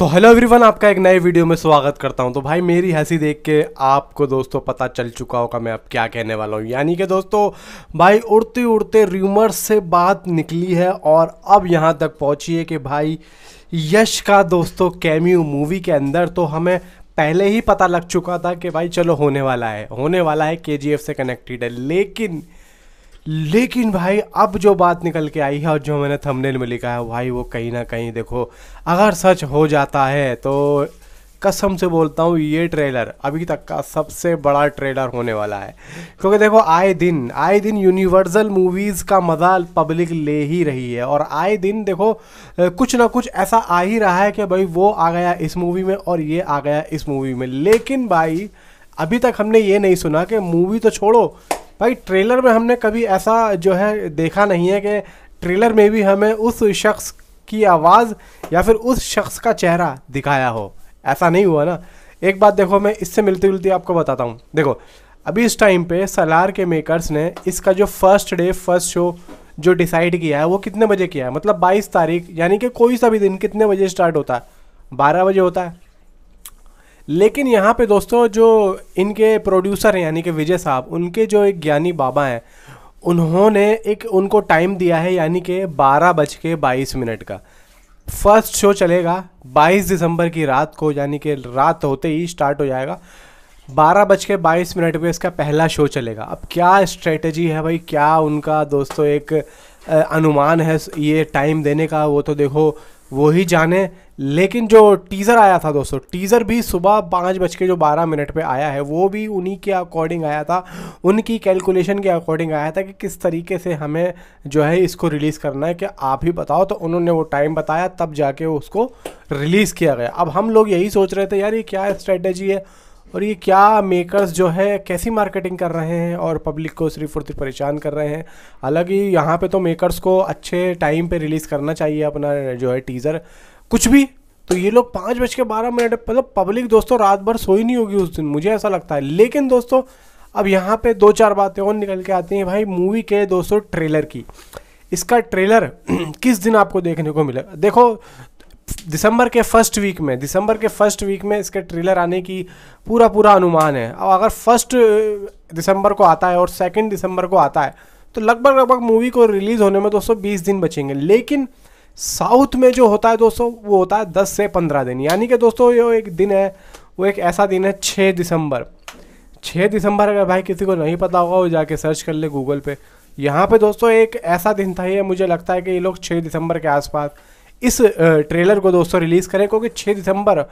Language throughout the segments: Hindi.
तो हेलो एवरीवन आपका एक नए वीडियो में स्वागत करता हूं तो भाई मेरी हंसी देख के आपको दोस्तों पता चल चुका होगा मैं अब क्या कहने वाला हूं यानी कि दोस्तों भाई उड़ते उड़ते र्यूमर्स से बात निकली है और अब यहां तक पहुंची है कि भाई यश का दोस्तों कैम्यू मूवी के अंदर तो हमें पहले ही पता लग चुका था कि भाई चलो होने वाला है होने वाला है के से कनेक्टेड है लेकिन लेकिन भाई अब जो बात निकल के आई है और जो मैंने थंबनेल में लिखा है भाई वो कहीं ना कहीं देखो अगर सच हो जाता है तो कसम से बोलता हूँ ये ट्रेलर अभी तक का सबसे बड़ा ट्रेलर होने वाला है क्योंकि देखो आए दिन आए दिन यूनिवर्सल मूवीज़ का मज़ा पब्लिक ले ही रही है और आए दिन देखो कुछ ना कुछ ऐसा आ ही रहा है कि भाई वो आ गया इस मूवी में और ये आ गया इस मूवी में लेकिन भाई अभी तक हमने ये नहीं सुना कि मूवी तो छोड़ो भाई ट्रेलर में हमने कभी ऐसा जो है देखा नहीं है कि ट्रेलर में भी हमें उस शख्स की आवाज़ या फिर उस शख्स का चेहरा दिखाया हो ऐसा नहीं हुआ ना एक बात देखो मैं इससे मिलती जुलती आपको बताता हूँ देखो अभी इस टाइम पे सलार के मेकर्स ने इसका जो फर्स्ट डे फर्स्ट शो जो डिसाइड किया है वो कितने बजे किया है मतलब 22 तारीख यानी कि कोई सा भी दिन कितने बजे स्टार्ट होता है बारह बजे होता है लेकिन यहाँ पे दोस्तों जो इनके प्रोड्यूसर हैं यानी कि विजय साहब उनके जो एक ज्ञानी बाबा हैं उन्होंने एक उनको टाइम दिया है यानी कि बारह बज के बाईस मिनट का फर्स्ट शो चलेगा 22 दिसंबर की रात को यानी कि रात होते ही स्टार्ट हो जाएगा बारह बज के बाईस मिनट पर इसका पहला शो चलेगा अब क्या स्ट्रेटजी है भाई क्या उनका दोस्तों एक अनुमान है ये टाइम देने का वो तो देखो वो ही जाने लेकिन जो टीज़र आया था दोस्तों टीज़र भी सुबह पाँच बज के जो बारह मिनट पे आया है वो भी उन्हीं के अकॉर्डिंग आया था उनकी कैलकुलेशन के अकॉर्डिंग आया था कि किस तरीके से हमें जो है इसको रिलीज़ करना है कि आप ही बताओ तो उन्होंने वो टाइम बताया तब जाके उसको रिलीज़ किया गया अब हम लोग यही सोच रहे थे यार ये क्या स्ट्रेटजी है और ये क्या मेकर्स जो है कैसी मार्केटिंग कर रहे हैं और पब्लिक को सिर्फ और सिर्फ परेशान कर रहे हैं हालांकि यहाँ पे तो मेकर्स को अच्छे टाइम पे रिलीज़ करना चाहिए अपना जो है टीज़र कुछ भी तो ये लोग पाँच बज के बारह मिनट मतलब पब्लिक दोस्तों रात भर सोई नहीं होगी उस दिन मुझे ऐसा लगता है लेकिन दोस्तों अब यहाँ पे दो चार बातें और निकल के आती हैं भाई मूवी के दोस्तों ट्रेलर की इसका ट्रेलर किस दिन आपको देखने को मिलेगा देखो दिसंबर के फर्स्ट वीक में दिसंबर के फर्स्ट वीक में इसके ट्रेलर आने की पूरा पूरा अनुमान है अब अगर फर्स्ट दिसंबर को आता है और सेकेंड दिसंबर को आता है तो लगभग लगभग मूवी को रिलीज़ होने में दोस्तों बीस दिन बचेंगे लेकिन साउथ में जो होता है दोस्तों वो होता है दस से पंद्रह दिन यानी कि दोस्तों ये एक दिन है वो एक ऐसा दिन है छः दिसंबर छः दिसंबर अगर भाई किसी को नहीं पता होगा वो जाके सर्च कर ले गूगल पे यहाँ पे दोस्तों एक ऐसा दिन था ये मुझे लगता है कि ये लोग छः दिसंबर के आसपास इस ट्रेलर को दोस्तों रिलीज़ करें क्योंकि छः दिसंबर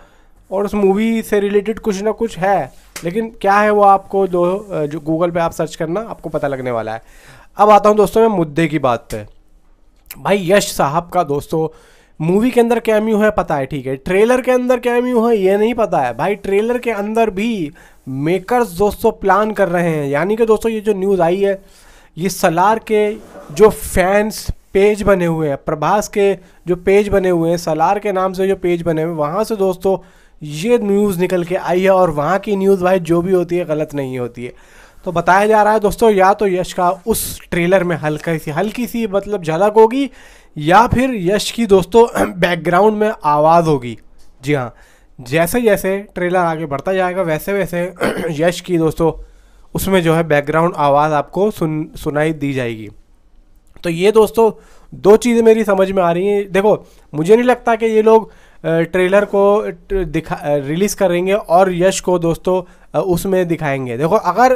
और उस मूवी से रिलेटेड कुछ ना कुछ है लेकिन क्या है वो आपको दो जो गूगल पे आप सर्च करना आपको पता लगने वाला है अब आता हूँ दोस्तों मैं मुद्दे की बात पे भाई यश साहब का दोस्तों मूवी के अंदर कैम्यू है पता है ठीक है ट्रेलर के अंदर कैम्यू है ये नहीं पता है भाई ट्रेलर के अंदर भी मेकर्स दोस्तों प्लान कर रहे हैं यानी कि दोस्तों ये जो न्यूज़ आई है ये सलार के जो फैंस पेज बने हुए हैं प्रभास के जो पेज बने हुए हैं सलार के नाम से जो पेज बने हुए हैं वहाँ से दोस्तों ये न्यूज़ निकल के आई है और वहाँ की न्यूज़ भाई जो भी होती है गलत नहीं होती है तो बताया जा रहा है दोस्तों या तो यश का उस ट्रेलर में हल्का सी हल्की सी मतलब झलक होगी या फिर यश की दोस्तों बैकग्राउंड में आवाज़ होगी जी हाँ जैसे जैसे ट्रेलर आगे बढ़ता जाएगा वैसे वैसे यश की दोस्तों उसमें जो है बैकग्राउंड आवाज़ आपको सुन सुनाई दी जाएगी तो ये दोस्तों दो चीज़ें मेरी समझ में आ रही हैं देखो मुझे नहीं लगता कि ये लोग ट्रेलर को दिखा रिलीज़ करेंगे और यश को दोस्तों उसमें दिखाएंगे देखो अगर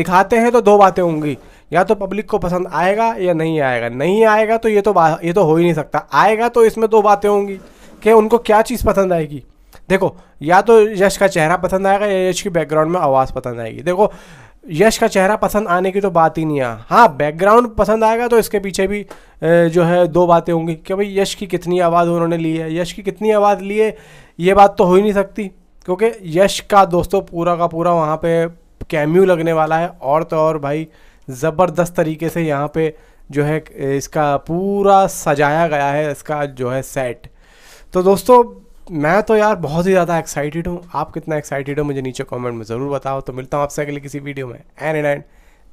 दिखाते हैं तो दो बातें होंगी या तो पब्लिक को पसंद आएगा या नहीं आएगा नहीं आएगा तो ये तो ये तो हो ही नहीं सकता आएगा तो इसमें दो बातें होंगी कि उनको क्या चीज़ पसंद आएगी देखो या तो यश का चेहरा पसंद आएगा या यश की बैकग्राउंड में आवाज़ पसंद आएगी देखो यश का चेहरा पसंद आने की तो बात ही नहीं है हाँ बैकग्राउंड पसंद आएगा तो इसके पीछे भी जो है दो बातें होंगी कि भाई यश की कितनी आवाज़ उन्होंने ली है यश की कितनी आवाज़ ली है ये बात तो हो ही नहीं सकती क्योंकि यश का दोस्तों पूरा का पूरा वहाँ पे कैम्यू लगने वाला है और तो और भाई ज़बरदस्त तरीके से यहाँ पे जो है इसका पूरा सजाया गया है इसका जो है सेट तो दोस्तों मैं तो यार बहुत ही ज़्यादा एक्साइटेड हूँ आप कितना एक्साइटेड हो मुझे नीचे कमेंट में ज़रूर बताओ तो मिलता हूँ आपसे अगले किसी वीडियो में and and and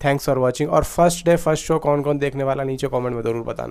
thanks for watching और फर्स्ट डे फर्स्ट शो कौन कौन देखने वाला नीचे कॉमेंट में ज़रूर बताना